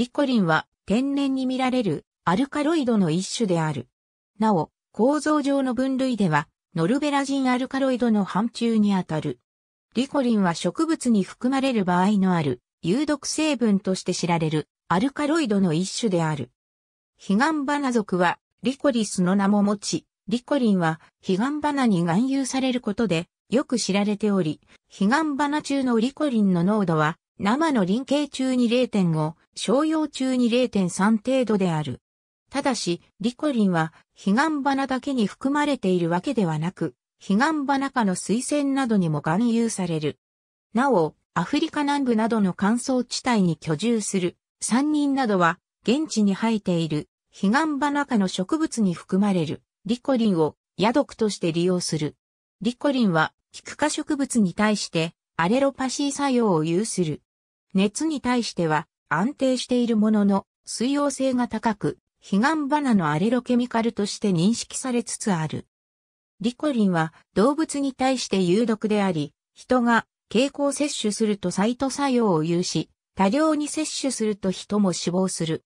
リコリンは天然に見られるアルカロイドの一種である。なお、構造上の分類では、ノルベラジンアルカロイドの範疇にあたる。リコリンは植物に含まれる場合のある有毒成分として知られるアルカロイドの一種である。ヒガンバナ属はリコリスの名も持ち、リコリンはヒガンバナに含有されることでよく知られており、ヒガンバナ中のリコリンの濃度は生の輪形中に0.5商用中に0.3程度である。ただし、リコリンは、彼岸花だけに含まれているわけではなく、彼岸花科の水仙などにも含有される。なお、アフリカ南部などの乾燥地帯に居住する、山人などは、現地に生えている、彼岸花科の植物に含まれる、リコリンを、野毒として利用する。リコリンは、菊科植物に対して、アレロパシー作用を有する。熱に対しては、安定しているものの、水溶性が高く、ヒガンバナのアレロケミカルとして認識されつつある。リコリンは動物に対して有毒であり、人が経口摂取するとサイト作用を有し、多量に摂取すると人も死亡する。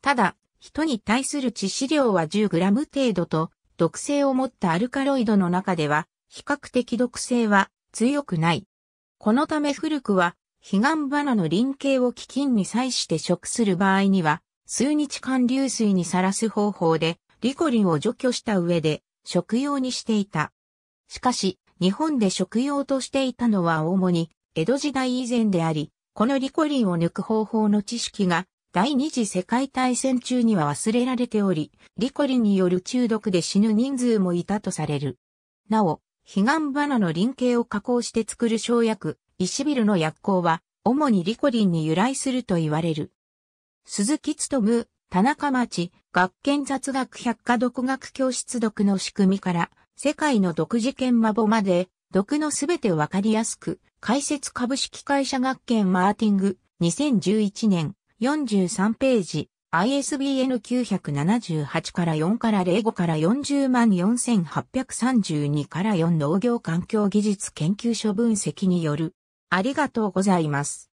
ただ、人に対する致死量は 10g 程度と、毒性を持ったアルカロイドの中では、比較的毒性は強くない。このため古くは彼岸花の輪形を基金に際して食する場合には、数日間流水にさらす方法で、リコリンを除去した上で、食用にしていた。しかし、日本で食用としていたのは主に、江戸時代以前であり、このリコリンを抜く方法の知識が、第二次世界大戦中には忘れられており、リコリンによる中毒で死ぬ人数もいたとされる。なお、彼岸花の輪形を加工して作る生薬、石ビルの薬効は、主にリコリンに由来すると言われる。鈴木む、田中町、学研雑学百科独学教室読の仕組みから、世界の独自研マボまで、読のすべてわかりやすく、解説株式会社学研マーティング、2011年、43ページ、ISBN 978から4から05から40万4832から4農業環境技術研究所分析によるありがとうございます。